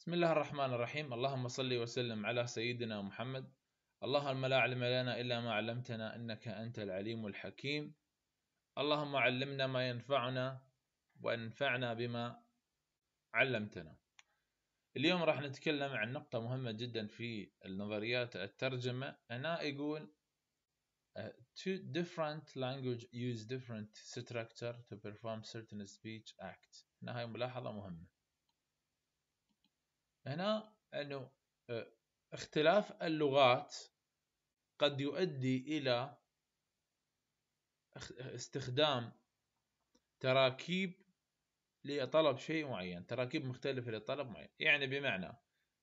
بسم الله الرحمن الرحيم اللهم صل وسلم على سيدنا محمد اللهم لا علم لنا إلا ما علمتنا إنك أنت العليم الحكيم اللهم علمنا ما ينفعنا وانفعنا بما علمتنا اليوم راح نتكلم عن نقطة مهمة جدا في النظريات الترجمة هنا يقول uh, two different language use different structure to perform certain speech act هنا هاي ملاحظة مهمة هنا انه آه، اختلاف اللغات قد يؤدي الى استخدام تراكيب لطلب شيء معين تراكيب مختلفة لطلب معين يعني بمعنى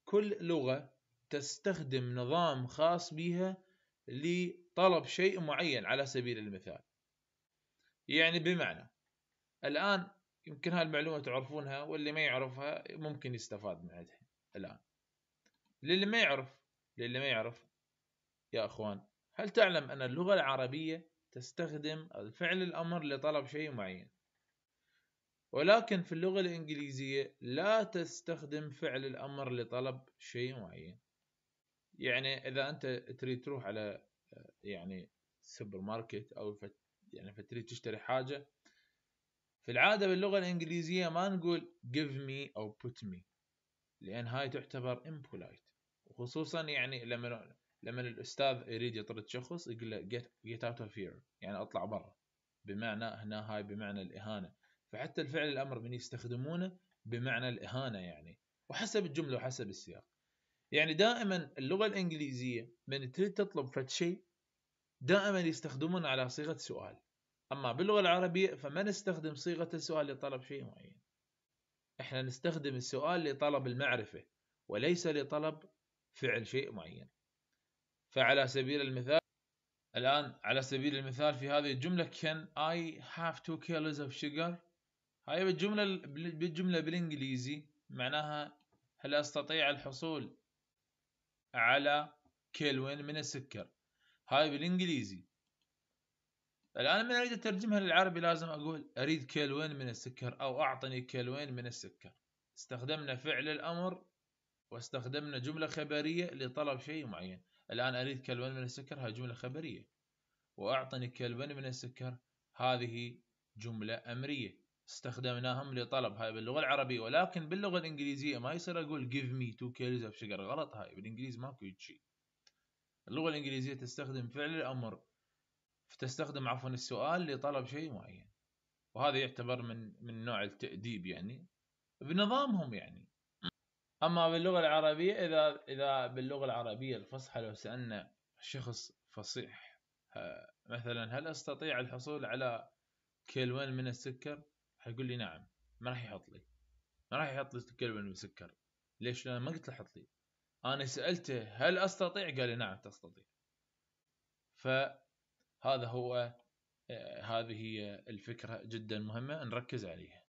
كل لغة تستخدم نظام خاص بها لطلب شيء معين على سبيل المثال يعني بمعنى الآن يمكن هالمعلومة تعرفونها واللي ما يعرفها ممكن يستفاد من الآن للي ما يعرف للي ما يعرف يا أخوان هل تعلم أن اللغة العربية تستخدم الفعل الأمر لطلب شيء معين ولكن في اللغة الإنجليزية لا تستخدم فعل الأمر لطلب شيء معين يعني إذا أنت تريد تروح على يعني سوبر ماركت أو فت يعني فتريد تشتري حاجة في العادة باللغة الإنجليزية ما نقول give me أو put me لأن هاي تعتبر امبولايت وخصوصا يعني لما لما الأستاذ يريد يطرد شخص يقول له جيت اوت اوف هير يعني اطلع برا بمعنى هنا هاي بمعنى الإهانة فحتى الفعل الأمر من يستخدمونه بمعنى الإهانة يعني وحسب الجملة وحسب السياق يعني دائما اللغة الإنجليزية من تريد تطلب فد شيء دائما يستخدمون على صيغة سؤال أما باللغة العربية فما نستخدم صيغة السؤال لطلب شيء معين احنا نستخدم السؤال لطلب المعرفة وليس لطلب فعل شيء معين فعلى سبيل المثال الآن على سبيل المثال في هذه الجملة can I have two kilos of sugar هاي بالجملة بالجملة بالإنجليزي معناها هل أستطيع الحصول على كيلوين من السكر هاي بالإنجليزي الآن من أريد أترجمها للعربي لازم أقول أريد كيلوين من السكر أو أعطني كيلوين من السكر استخدمنا فعل الأمر واستخدمنا جملة خبرية لطلب شيء معين الآن أريد كيلوين من السكر هاي جملة خبرية وأعطني كيلوين من السكر هذه جملة أمرية استخدمناهم لطلب هاي باللغة العربية ولكن باللغة الإنجليزية ما يصير أقول give me two kilos of sugar غلط هاي بالإنجليزي ماكو شيء اللغة الإنجليزية تستخدم فعل الأمر فتستخدم عفوا السؤال لطلب شيء معين وهذا يعتبر من من نوع التأديب يعني بنظامهم يعني أما باللغة العربية إذا إذا باللغة العربية الفصحى لو سألنا شخص فصيح آه، مثلا هل أستطيع الحصول على كيلوين من السكر؟ حيقول لي نعم ما راح يحط لي ما راح يحط لي كيلوين من السكر ليش؟ لأن ما قلت له حط لي أنا سألته هل أستطيع؟ قال لي نعم تستطيع ف هذا هو آه، هذه الفكرة جدا مهمة نركز عليها